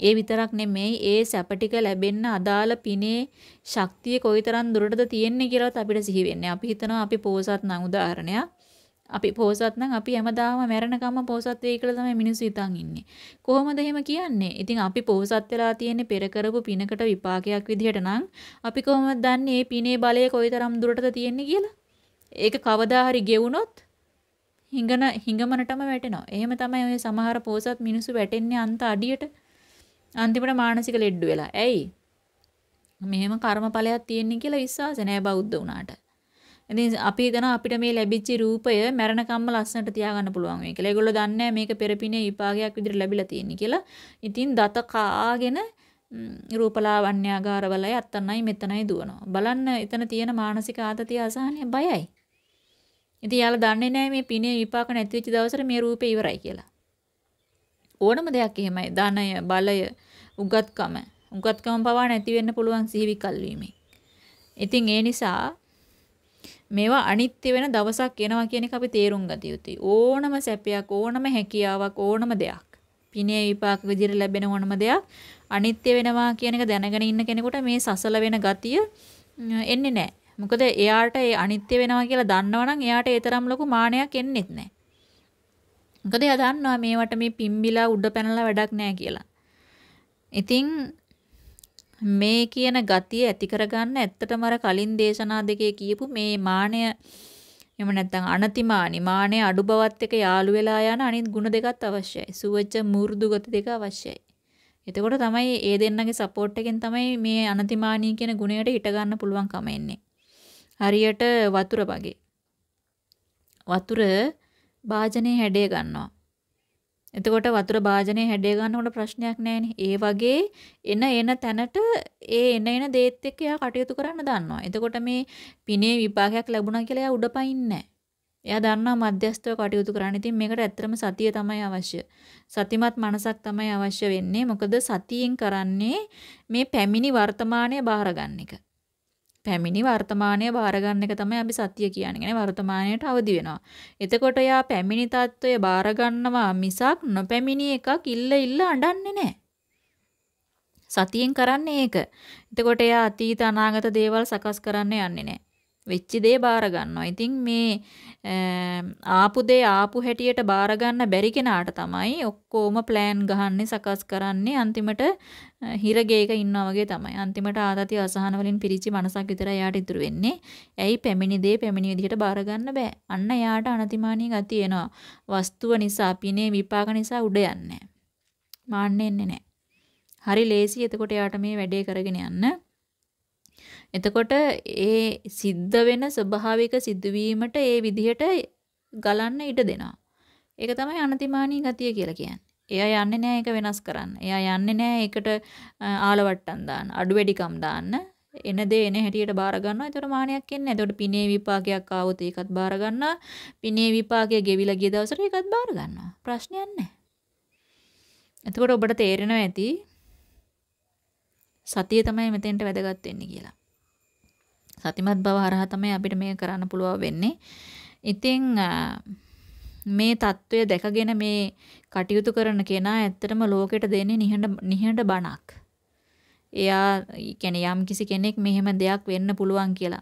ඒ විතරක් නෙමෙයි ඒ සැප ටික ලැබෙන්න අදාළ පිනේ ශක්තිය කොයිතරම් දුරටද තියෙන්නේ කියලාත් අපිට සිහි වෙන්නේ. අපි හිතනවා අපි පෝසත් නම් උදාහරණයක්. අපි පෝසත් නම් අපි හැමදාම මැරෙනකම්ම පෝසත් වෙයි කියලා තමයි මිනිස්සු හිතන් ඉන්නේ. කොහොමද එහෙම කියන්නේ? ඉතින් අපි පෝසත් වෙලා තියෙන්නේ පෙර කරපු පිනකට විපාකයක් විදිහට නම් අපි කොහොමද දන්නේ මේ පිනේ බලය කොයිතරම් දුරටද තියෙන්නේ කියලා? ඒක කවදා හරි ගෙවුනොත් හිඟන හිඟමනටම වැටෙනවා. එහෙම තමයි ඔය සමහර පෝසත් මිනිස්සු වැටෙන්නේ අන්ත අඩියට. අන්තිමට මානසික ලෙඩ වෙලා. ඇයි? මෙහෙම කර්මඵලයක් තියෙන්නේ කියලා විශ්වාස නැහැ බෞද්ධ වුණාට. ඉතින් අපි හිතනවා අපිට මේ ලැබිච්ච රූපය මරණකම්ම ලස්සනට තියාගන්න පුළුවන් වෙයි කියලා. ඒගොල්ලෝ දන්නේ නැහැ මේක පෙරපිනේ විපාකයක් විදිහට ලැබිලා තියෙන්නේ කියලා. ඉතින් දත කාගෙන රූපලාවන්‍යාගාරවලයි අත්තනයි මෙතනයි දුවනවා. බලන්න එතන තියෙන මානසික ආතතිය අසහනය බයයි. ඉතින් යාලා දන්නේ නැහැ මේ පිනේ විපාක නැති වෙච්ච දවසට මේ රූපේ ඉවරයි කියලා. ඕනම දෙයක් එහෙමයි. ධනය, බලය, උගත්කම. උගත්කම පවා නැති වෙන්න පුළුවන් සිහි විකල්වීමෙන්. ඉතින් ඒ නිසා මේවා අනිත්‍ය වෙන දවසක් එනවා කියන එක අපි තේරුම් ගත යුතුයි. ඕනම සැපයක්, ඕනම හැකියාවක්, ඕනම දෙයක්. පිනේ විපාක විදිහට ලැබෙන ඕනම දෙයක් අනිත්‍ය වෙනවා කියන එක දැනගෙන ඉන්න කෙනෙකුට මේ සසල වෙන ගතිය එන්නේ නැහැ. මොකද එයාට ඒ අනිත්‍ය වෙනවා කියලා දන්නවනම් එයාට ඒ තරම් ලොකු මානයක් එන්නේත් නැහැ. මොකද එයා දන්නවා මේවට මේ පිම්බිලා උඩ පැනලා වැඩක් නැහැ කියලා. ඉතින් මේ කියන ගතිය ඇති කරගන්න ඇත්තටම අර කලින් දේශනා දෙකේ කියපු මේ මාණය එහෙම නැත්නම් අනතිමානි මාණය අඩු බවත් එක යාළු වෙලා යන අනිත් ගුණ දෙකත් අවශ්‍යයි. සුවච මු르දු ගති දෙක අවශ්‍යයි. එතකොට තමයි ඒ දෙන්නගේ සපෝට් එකෙන් තමයි මේ අනතිමානී කියන ගුණයට හිට ගන්න පුළුවන්කම එන්නේ. හරියට වතුර වගේ. වතුර භාජනයේ හැඩය ගන්නවා. එතකොට වතුර භාජනයේ හැඩය ගන්නකොට ප්‍රශ්නයක් නැහැ ඒ වගේ එන එන තැනට ඒ එන එන දේත් එක්ක එයා කටයුතු කරන්න දන්නවා. එතකොට මේ පිනේ විපාකයක් ලැබුණා කියලා එයා උඩපයින්නේ එයා දන්නවා මධ්‍යස්තව කටයුතු කරන්න. ඉතින් මේකට ඇත්තටම සතිය තමයි අවශ්‍ය. සතිමත් මනසක් තමයි අවශ්‍ය වෙන්නේ. මොකද සතියෙන් කරන්නේ මේ පැමිණි වර්තමානය බාර ගන්න එක. පැමිණි වර්තමානය බාර ගන්න එක තමයි අපි සත්‍ය කියන්නේ. වර්තමානයට අවදි වෙනවා. එතකොට යා පැමිණි తত্ত্বය බාර ගන්නවා මිසක් නොපැමිණි එකක් ඉල්ල ඉල්ල අඬන්නේ නැහැ. සතියෙන් කරන්නේ ඒක. එතකොට යා අතීත අනාගත දේවල් සකස් කරන්න යන්නේ නැහැ. වෙච්ච දේ බාර ගන්නවා. ඉතින් මේ ආපු දේ ආපු හැටියට බාර ගන්න බැරි කෙනාට තමයි ඔක්කොම plan ගහන්නේ සකස් කරන්නේ අන්තිමට හිරගේක ඉන්නා වගේ තමයි. අන්තිමට ආතති අසහන වලින් පිරිච්ච මනසක් විතරයි යාට ඉතුරු වෙන්නේ. ඇයි පැමිණි දේ පැමිණි විදිහට බාර ගන්න බෑ. අන්න යාට අනතිමානී ගතිය එනවා. වස්තුව නිසා පිනේ විපාක නිසා උඩ යන්නේ නැහැ. මාන්නේ නැහැ. හරි ලේසි එතකොට යාට මේ වැඩේ කරගෙන යන්න. එතකොට ඒ සිද්ධ වෙන ස්වභාවික සිදුවීමට ඒ විදිහට ගලන්න ඉඩ දෙනවා. ඒක තමයි අනතිමානී ගතිය කියලා කියන්නේ. එයා යන්නේ නෑ ඒක වෙනස් කරන්න. එයා යන්නේ නෑ ඒකට ආලවට්ටම් දාන්න, අඩුවෙඩිකම් දාන්න. එන දේ එන හැටියට බාර ගන්නවා. ඒතර මානයක් එන්නේ. ඒතකොට පිනේ විපාකයක් ආවොත් ඒකත් බාර ගන්නවා. පිනේ විපාකය ගෙවිලා ගිය දවසට ඒකත් බාර ගන්නවා. ප්‍රශ්නයක් නැහැ. එතකොට ඔබට තේරෙනවා ඇති සතිය තමයි මෙතෙන්ට වැදගත් වෙන්නේ කියලා. සතිමත් බව හරහා තමයි අපිට මේ කරන්න පුළුවන් වෙන්නේ. ඉතින් මේ தত্ত্বය දැකගෙන මේ කටයුතු කරන කෙනා ඇත්තටම ලෝකෙට දෙන්නේ නිහඬ නිහඬ බණක්. එයා කියන්නේ යම් කිසි කෙනෙක් මෙහෙම දෙයක් වෙන්න පුළුවන් කියලා.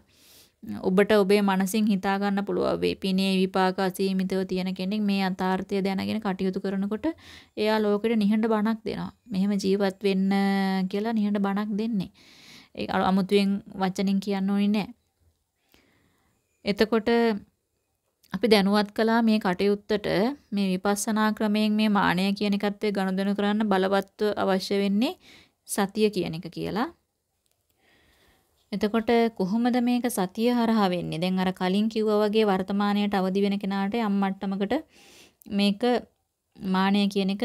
ඔබට ඔබේ මනසින් හිතා ගන්න පුළුවන් වේ. පිනේ විපාක අසීමිතව තියෙන කෙනෙක් මේ අතාර්ථය දැනගෙන කටයුතු කරනකොට එයා ලෝකෙට නිහඬ බණක් දෙනවා. මෙහෙම ජීවත් වෙන්න කියලා නිහඬ බණක් දෙන්නේ. ඒ අමුතුවෙන් වචනෙන් කියන්න ඕනේ නැහැ. එතකොට අපි දැනුවත් කළා මේ කටයුත්තට මේ විපස්සනා ක්‍රමයෙන් මේ මානය කියන එකත් එක්ක ගනුදෙනු කරන්න බලවත්ව අවශ්‍ය වෙන්නේ සතිය කියන එක කියලා. එතකොට කොහොමද මේක සතිය හරහා වෙන්නේ? දැන් අර කලින් කිව්වා වගේ වර්තමාණයට අවදි වෙන කෙනාට යම් මට්ටමකට මේක මානය කියන එක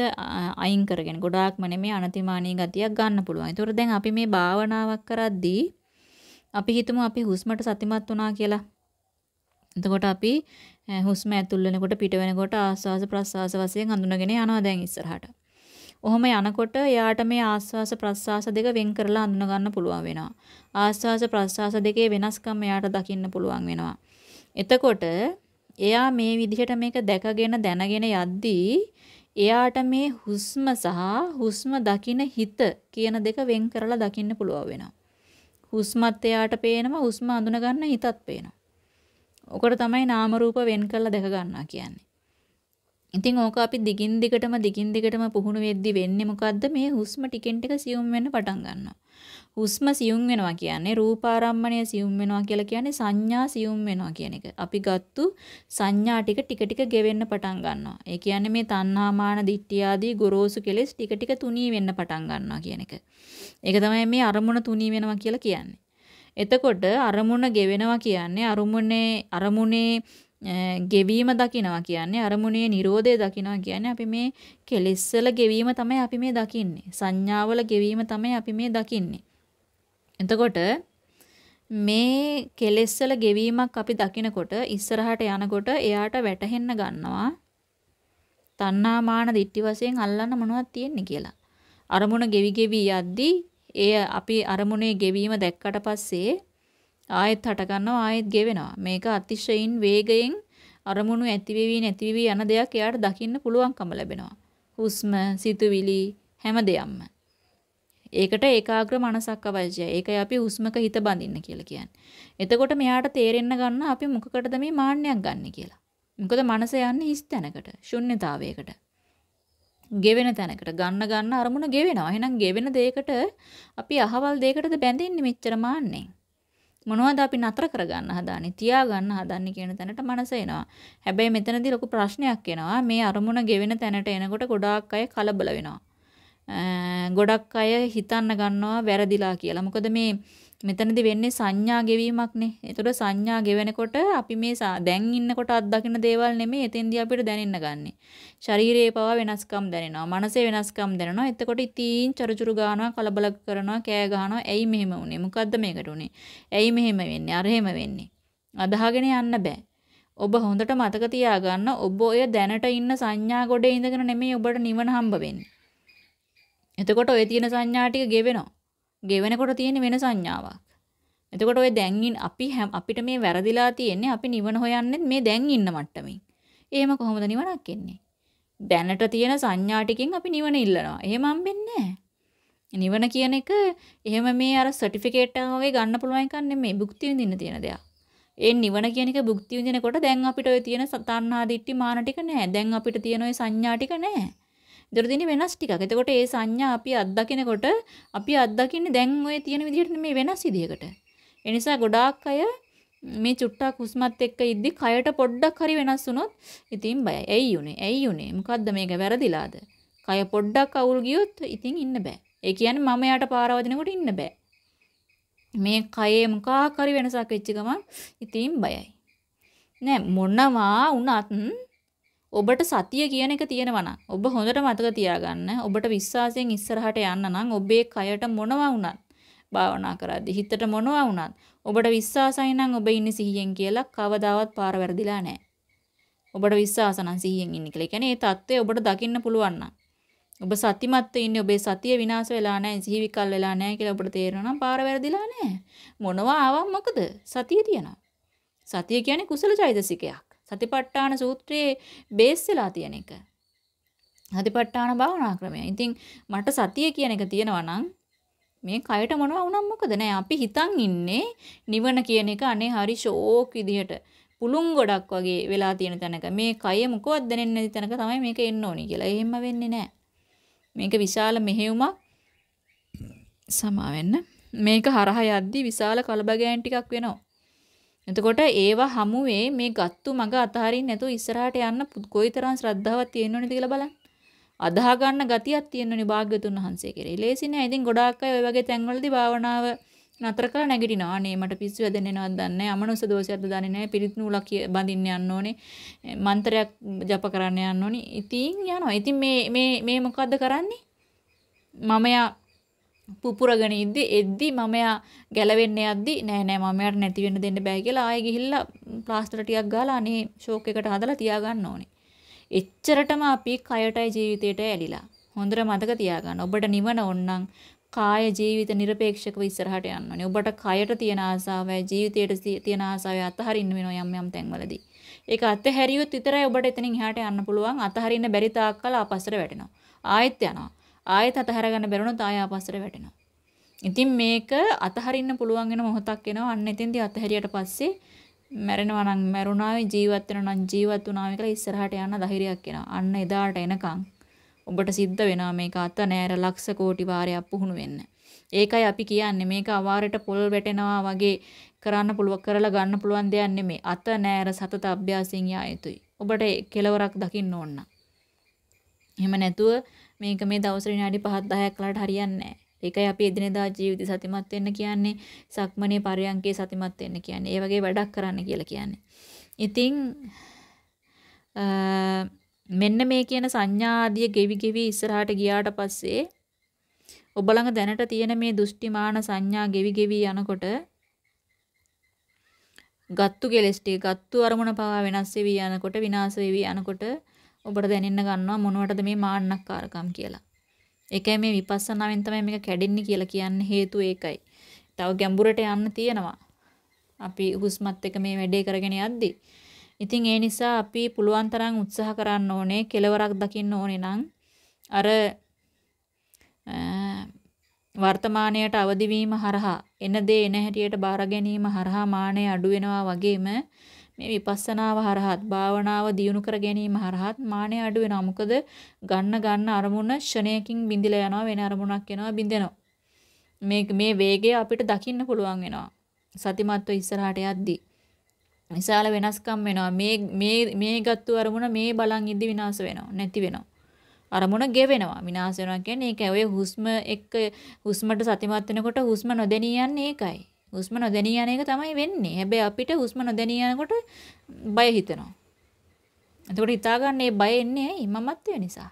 අයින් කරගෙන ගොඩාක්ම නෙමේ අනතිමානී ගතියක් ගන්න පුළුවන්. ඒතකොට දැන් අපි මේ භාවනාවක් කරද්දී අපි හිතමු අපි හුස්මට සතිමත් වුණා කියලා. එතකොට අපි හුස්ම ඇතුල් වෙනකොට පිට වෙනකොට ආස්වාස ප්‍රස්වාස වශයෙන් හඳුනගෙන යනවා දැන් ඉස්සරහට. ඔහොම යනකොට යාට මේ ආස්වාස ප්‍රස්වාස දෙක වෙන් කරලා හඳුන ගන්න පුළුවන් වෙනවා. ආස්වාස ප්‍රස්වාස දෙකේ වෙනස්කම් එයාට දකින්න පුළුවන් වෙනවා. එතකොට එයා මේ විදිහට මේක දැකගෙන දැනගෙන යද්දී එයාට මේ හුස්ම සහ හුස්ම දකින හිත කියන දෙක වෙන් කරලා දකින්න පුළුවන් වෙනවා. හුස්මත් එයාට පේනවා හුස්ම අඳුන ගන්න හිතත් පේනවා. ඔකට තමයි නාම රූප වෙන් කරලා දැක ගන්නවා කියන්නේ. ඉතින් ඕක අපි දිගින් දිගටම දිගින් දිගටම පුහුණු වෙද්දි වෙන්නේ මොකද්ද මේ හුස්ම ටිකෙන් ටික සියුම් වෙන්න පටන් ගන්නවා. හුස්ම සියුම් වෙනවා කියන්නේ රූපාරම්මණය සියුම් වෙනවා කියලා කියන්නේ සංඥා සියුම් වෙනවා කියන එක. අපි ගත්තු සංඥා ටික ටික ටික ගෙවෙන්න පටන් ගන්නවා. ඒ කියන්නේ මේ තණ්හා මාන දිට්ඨිය ආදී ගොරෝසු කෙලෙස් ටික ටික තුනී වෙන්න පටන් ගන්නවා කියන එක. ඒක තමයි මේ අරමුණ තුනී වෙනවා කියලා කියන්නේ. එතකොට අරමුණ ගෙවෙනවා කියන්නේ අරමුණේ අරමුණේ ගෙවීම දකිනවා කියන්නේ අරමුණේ Nirodhe දකිනවා කියන්නේ අපි මේ කෙලෙස් වල ගෙවීම තමයි අපි මේ දකින්නේ. සංඥාවල ගෙවීම තමයි අපි මේ දකින්නේ. එතකොට මේ කෙලෙස් වල ගෙවීමක් අපි දකිනකොට ඉස්සරහට යනකොට එයාට වැටහෙන්න ගන්නවා තණ්හා මාන දිට්ටි වශයෙන් අල්ලන්න මොනවද තියෙන්නේ කියලා. අරමුණ ගෙවි ගෙවි යද්දී ඒ අපි අරමුණේ ගෙවීම දැක්කට පස්සේ ආයෙත් හට ගන්නවා ආයෙත් ගෙවෙනවා. මේක අතිශයින් වේගයෙන් අරමුණු ඇතිවෙවි නැතිවෙවි යන දෙයක් එයාට දකින්න පුළුවන්කම ලැබෙනවා. හුස්ම, සිතුවිලි හැම දෙයක්ම. ඒකට ඒකාග්‍ර මනසක් අවශ්‍යයි. ඒකයි අපි හුස්මක හිත බඳින්න කියලා කියන්නේ. එතකොට මෙයාට තේරෙන්න ගන්න අපි මොකකටද මේ මාන්නයක් ගන්න කියලා. මොකද මනස යන්නේ හිස් තැනකට, ශුන්්‍යතාවයකට. ගෙවෙන තැනකට ගන්න ගන්න අරමුණ ගෙවෙනවා. එහෙනම් ගෙවෙන දෙයකට අපි අහවල් දෙයකටද බැඳෙන්නේ මෙච්චර මාන්නේ. මොනවද අපි නතර කරගන්න හදාන්නේ, තියාගන්න හදාන්නේ කියන තැනට මනස එනවා. හැබැයි මෙතනදී ලොකු ප්‍රශ්නයක් එනවා. මේ අරමුණ ගෙවෙන තැනට එනකොට ගොඩාක් අය කලබල වෙනවා. ගොඩක් අය හිතන්න ගන්නවා වැරදිලා කියලා. මොකද මේ මෙතනදි වෙන්නේ සංඥා ගෙවීමක්නේ. ඒතකොට සංඥා ගෙවෙනකොට අපි මේ දැන් ඉන්නකොට අත්දකින දේවල් නෙමෙයි එතෙන්දී අපිට දැනෙන්න ගන්නෙ. ශරීරයේ පවා වෙනස්කම් දැනෙනවා. මනසේ වෙනස්කම් දැනෙනවා. එතකොට ඉතින් චරුචරු ගන්නවා, කලබල කරනවා, කෑ ගහනවා. ඇයි මෙහෙම වුනේ? මොකද්ද මේකට උනේ? ඇයි මෙහෙම වෙන්නේ? අර එහෙම වෙන්නේ. අදහගෙන යන්න බෑ. ඔබ හොඳට මතක තියාගන්න ඔබ ඔය දැනට ඉන්න සංඥා ගොඩේ ඉඳගෙන නෙමෙයි ඔබට නිවන හම්බ වෙන්නේ. එතකොට ඔය තියෙන සංඥා ටික ගෙවෙනවා. ගෙවෙනකොට තියෙන වෙන සංඥාවක්. එතකොට ඔය දැන් අපි අපිට මේ වැරදිලා තියෙන්නේ අපි නිවන හොයන්නේ මේ දැන් ඉන්න මට්ටමින්. එහෙම කොහොමද නිවනක් එන්නේ? දැනට තියෙන සංඥා ටිකෙන් අපි නිවන ඉල්ලනවා. එහෙම හම්බෙන්නේ නැහැ. නිවන කියන එක එහෙම මේ අර සර්ටිෆිකේට් එකක් වගේ ගන්න පුළුවන් එකක් නෙමෙයි. භුක්ති විඳින්න තියෙන දෙයක්. ඒ නිවන කියන එක භුක්ති විඳිනකොට දැන් අපිට ওই තියෙන තණ්හා දිට්ටි මාන ටික නැහැ. දැන් අපිට තියෙන ওই සංඥා ටික නැහැ. දොරදිනේ වෙනස් ටිකක්. එතකොට ඒ සංඥා අපි අත්දකිනකොට අපි අත්දකින්නේ දැන් ඔය තියෙන විදිහට මේ වෙනස් විදිහකට. ඒ නිසා ගොඩාක් අය මේ චුට්ටක් හුස්මත් එක්ක ඉද්දි කයට පොඩ්ඩක් හරි වෙනස් වුණොත් ඉතින් බයයි. ඇයි උනේ? ඇයි උනේ? මොකද්ද මේක වැරදිලාද? කය පොඩ්ඩක් අවුල් ගියොත් ඉතින් ඉන්න බෑ. ඒ කියන්නේ මම යාට පාරවදිනකොට ඉන්න බෑ. මේ කයේ මොකක් හරි වෙනසක් වෙච්ච ගමන් ඉතින් බයයි. නෑ මොනවා වුණත් ඔබට සතිය කියන එක තියෙනවා නම් ඔබ හොඳට මතක තියාගන්න ඔබට විශ්වාසයෙන් ඉස්සරහට යන්න නම් ඔබේ කයට මොනවා වුණත් භාවනා කරද්දී හිතට මොනවා වුණත් ඔබට විශ්වාසයි නම් ඔබ ඉන්නේ සිහියෙන් කියලා කවදාවත් පාර වැරදිලා නැහැ. ඔබට විශ්වාස නම් සිහියෙන් ඉන්නේ කියලා. කියන්නේ මේ தත්ත්වය ඔබට දකින්න පුළුවන් නම් ඔබ සතිමත්ව ඉන්නේ ඔබේ සතිය විනාශ වෙලා නැහැ, සිහි විකල් වෙලා නැහැ කියලා ඔබට තේරෙනවා නම් පාර වැරදිලා නැහැ. මොනවා ආවම මොකද? සතිය තියනවා. සතිය කියන්නේ කුසල චෛතසිකයක්. සතිපට්ඨාන සූත්‍රයේ බේස් වෙලා තියෙන එක. සතිපට්ඨාන භාවනා ක්‍රමය. ඉතින් මට සතිය කියන එක තියෙනවා නම් මේ කයට මොනවා වුණත් මොකද නෑ අපි හිතන් ඉන්නේ නිවන කියන එක අනේ හරි ෂෝක් විදිහට පුළුන් ගොඩක් වගේ වෙලා තියෙන තැනක මේ කය මොකවත් දැනෙන්නේ නැති තැනක තමයි මේක එන්න ඕනේ කියලා. එහෙම වෙන්නේ නැහැ. මේක විශාල මෙහෙයුමක් සමා වෙන්න. මේක හරහා යද්දි විශාල කලබගෑන් ටිකක් වෙනවා. එතකොට ඒවා හමුවේ මේ ගත්තු මග අතහරින්න නැතුව ඉස්සරහට යන්න කොයිතරම් ශ්‍රද්ධාවක් තියෙනවද කියලා බලන්න. අදාහ ගන්න ගතියක් තියෙනවනේ භාග්‍යතුන් වහන්සේ කෙරේ. ලේසි නෑ. ඉතින් ගොඩාක් අය ওই වගේ තැන්වලදී භාවනාව නතර කරලා නැගිටිනවා. අනේ මට පිස්සු වැදෙන්නේනවත් දන්නේ නෑ. අමනුෂ්‍ය දෝෂයක්ද දන්නේ නෑ. පිරිත් නූලක් බඳින්න යන්න ඕනේ. මන්ත්‍රයක් ජප කරන්න යන්න ඕනේ. ඉතින් යනවා. ඉතින් මේ මේ මේ මොකද්ද කරන්නේ? මම පුපුරගෙන ඉද්දි එද්දි මම යා ගැලවෙන්න යද්දි නෑ නෑ මම යාට නැති වෙන්න දෙන්න බෑ කියලා ආයෙ ගිහිල්ලා ප්ලාස්ටර් ටිකක් ගාලා අනේ ෂෝක් එකට හදලා තියාගන්න ඕනේ. එච්චරටම අපි කයටයි ජීවිතයට ඇලිලා. හොඳට මතක තියාගන්න. ඔබට නිවන ඕනනම් කාය ජීවිත নিরপেক্ষකව ඉස්සරහට යන්න ඕනේ. ඔබට කයට තියෙන ආසාවයි ජීවිතයට තියෙන ආසාවයි අතහරින්න වෙනවා යම් යම් තැන්වලදී. ඒක අතහැරියොත් විතරයි ඔබට එතනින් එහාට යන්න පුළුවන්. අතහරින්න බැරි තාක් කල් ආපස්සට වැටෙනවා. ආයෙත් යනවා. ආයෙත් අතහැර ගන්න බැරුණොත් ආය ආපස්සට වැටෙනවා. ඉතින් මේක අතහරින්න පුළුවන් වෙන මොහොතක් එනවා. අන්න එතෙන්දී අතහැරියට පස්සේ මැරෙනවා නම් මැරුණා වේ ජීවත් වෙනවා නම් ජීවත් වුණා වේ කියලා ඉස්සරහට යන්න ධෛර්යයක් එනවා. අන්න එදාට එනකන් ඔබට සිද්ධ වෙනවා මේක අත නෑර ලක්ෂ කෝටි වාරයක් පුහුණු වෙන්න. ඒකයි අපි කියන්නේ මේක අවාරයට පොල් වැටෙනවා වගේ කරන්න පුළුවන් කරලා ගන්න පුළුවන් දෙයක් නෙමෙයි. අත නෑර සතත අභ්‍යාසයෙන් යා යුතුයි. ඔබට කෙලවරක් දකින්න ඕන. එහෙම නැතුව මේක මේ දවස් විනාඩි 5-10ක් කලට හරියන්නේ නැහැ. ඒකයි අපි එදිනෙදා ජීවිතේ සතිමත් වෙන්න කියන්නේ සක්මනේ පරයන්කේ සතිමත් වෙන්න කියන්නේ. ඒ වගේ වැඩක් කරන්න කියලා කියන්නේ. ඉතින් මෙන්න මේ කියන සංඥා ආදිය ගෙවි ගෙවි ඉස්සරහට ගියාට පස්සේ ඔබ ළඟ දැනට තියෙන මේ දුෂ්ටිමාන සංඥා ගෙවි ගෙවි යනකොට ගත්තු කෙලස් ටික ගත්තු අරමුණ පවා වෙනස් වෙවි යනකොට විනාශ වෙවි යනකොට ඔබට දැනෙන්න ගන්නවා මොනවටද මේ මාන්නක්කාරකම් කියලා. ඒකයි මේ විපස්සනාවෙන් තමයි මේක කැඩෙන්නේ කියලා කියන්නේ හේතුව ඒකයි. තව ගැඹුරට යන්න තියෙනවා. අපි හුස්මත් එක මේ වැඩේ කරගෙන යද්දී. ඉතින් ඒ නිසා අපි පුළුවන් තරම් උත්සාහ කරන්න ඕනේ කෙලවරක් දකින්න ඕනේ නම් අර වර්තමානයට අවදි වීම හරහා එන දේ එන හැටියට බාර ගැනීම හරහා මානය අඩු වෙනවා වගේම මේ විපස්සනාව හරහත් භාවනාව දියුණු කර ගැනීම හරහත් මානය අඩු වෙනවා. මොකද ගන්න ගන්න අරමුණ ෂණයකින් බිඳිලා යනවා වෙන අරමුණක් එනවා බිඳෙනවා. මේ මේ වේගය අපිට දකින්න පුළුවන් වෙනවා. සතිමත්ව ඉස්සරහට යද්දී විශාල වෙනස්කම් වෙනවා. මේ මේ මේ ගත්තු අරමුණ මේ බලන් ඉද්දි විනාශ වෙනවා. නැති වෙනවා. අරමුණ ගෙවෙනවා. විනාශ වෙනවා කියන්නේ ඒක ඔය හුස්ම එක්ක හුස්මට සතිමත් වෙනකොට හුස්ම නොදෙනී යන්නේ ඒකයි. හුස්ම නොදැනී යන එක තමයි වෙන්නේ. හැබැයි අපිට හුස්ම නොදැනී යනකොට බය හිතෙනවා. එතකොට හිතා ගන්න මේ බය එන්නේ ඇයි? මමත්වය නිසා.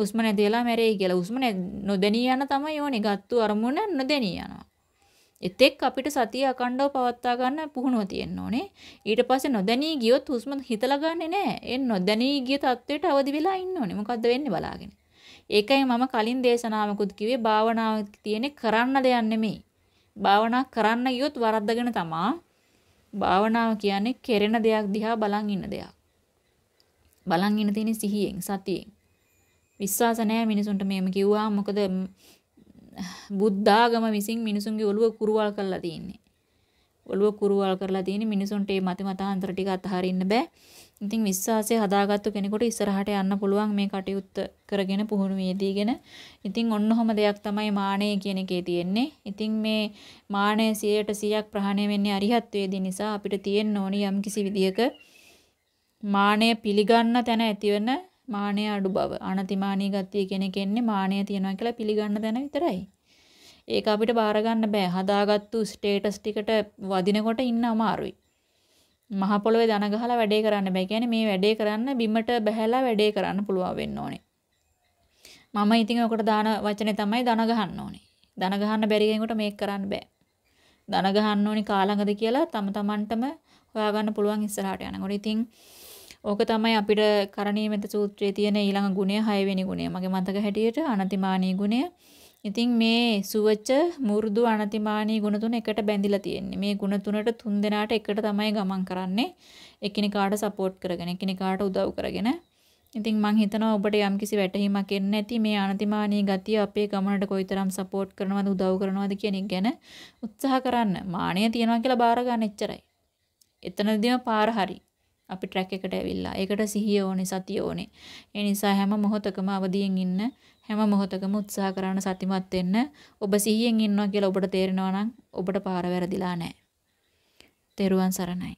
හුස්ම නැති වෙලා මැරෙයි කියලා. හුස්ම නොදැනී යන තමයි ඕනේ. ගත්තු අරමුණ නොදැනී යනවා. එතෙක් අපිට සතිය අකණ්ඩව පවත්වා ගන්න පුහුණුව තියෙන්න ඕනේ. ඊට පස්සේ නොදැනී ගියොත් හුස්ම හිතලා ගන්නෙ නෑ. ඒ නොදැනී ගිය තත්වයට අවදි වෙලා ඉන්න ඕනේ. මොකද්ද වෙන්නේ බලාගෙන. ඒකයි මම කලින් දේශනාවකුත් කිව්වේ භාවනාව තියෙන්නේ කරන්න දෙයක් නෙමෙයි. භාවනා කරන්න ගියොත් වරද්දගෙන තමා භාවනාව කියන්නේ කෙරෙන දෙයක් දිහා බලන් ඉන්න දෙයක්. බලන් ඉන්න තියෙන සිහියෙන් සතියෙන්. විශ්වාස නැහැ මිනිසුන්ට මේම කිව්වා මොකද බුද්ධාගම විසින් මිනිසුන්ගේ ඔළුව කුරුවල් කරලා තියෙන්නේ. ඔළුව කුරුවල් කරලා තියෙන්නේ මිනිසුන්ට මේ මතිමතාන්තර ටික අතහරින්න බෑ. ඉතින් විශ්වාසය හදාගත්තු කෙනෙකුට ඉස්සරහට යන්න පුළුවන් මේ කටයුත්ත කරගෙන පුහුණු වේදීගෙන. ඉතින් ඔන්නඔහම දෙයක් තමයි මානෙය කියන එකේ තියෙන්නේ. ඉතින් මේ මානෙය 100%ක් ප්‍රහාණය වෙන්නේ අරිහත්ත්වයේදී නිසා අපිට තියෙන්න ඕනි යම්කිසි විදියක මානෙය පිළිගන්න තැන ඇතිවන මානෙය අඩු බව. අනතිමානී ගතිය කියන එක එන්නේ මානෙය තියනවා කියලා පිළිගන්න තැන විතරයි. ඒක අපිට බාර ගන්න බෑ. හදාගත්තු ස්ටේටස් ටිකට වදිනකොට ඉන්න අමාරුයි. මහ පොළවේ දන ගහලා වැඩේ කරන්න බෑ. කියන්නේ මේ වැඩේ කරන්න බිමට බැහැලා වැඩේ කරන්න පුළුවන් වෙන්න ඕනේ. මම ඉතින් ඔකට දාන වචනේ තමයි දන ගහන්න ඕනේ. දන ගහන්න බැරි කෙනෙකුට මේක කරන්න බෑ. දන ගහන්න ඕනේ කාලඟද කියලා තම තමන්ටම හොයාගන්න පුළුවන් ඉස්සරහට යනකොට. ඉතින් ඕක තමයි අපිට කරණීයමෙත සූත්‍රයේ තියෙන ඊළඟ ගුණය 6 වෙනි ගුණය. මගේ මතක හැටියට අනතිමානී ගුණය. ඉතින් මේ සුවච මු르දු අනතිමානී ගුණ තුන එකට බැඳිලා තියෙන්නේ. මේ ගුණ තුනට තුන් දෙනාට එකට තමයි ගමන් කරන්නේ. එකිනෙකාට සපෝට් කරගෙන, එකිනෙකාට උදව් කරගෙන. ඉතින් මං හිතනවා ඔබට යම්කිසි වැටහීමක් එන්න ඇති මේ අනතිමානී ගතිය අපේ ගමනට කොයිතරම් සපෝට් කරනවද, උදව් කරනවද කියන එක ගැන උත්සාහ කරන්න. මාණය තියනවා කියලා බාර ගන්න එච්චරයි. එතනදීම පාර හරි. අපි ට්‍රැක් එකට ඇවිල්ලා. ඒකට සිහිය ඕනේ, සතිය ඕනේ. ඒ නිසා හැම මොහොතකම අවදියෙන් ඉන්න හැම මොහොතකම උත්සාහ කරන්න සතිමත් වෙන්න ඔබ සිහියෙන් ඉන්නවා කියලා ඔබට තේරෙනවා නම් ඔබට පාර වැරදිලා නැහැ. තෙරුවන් සරණයි.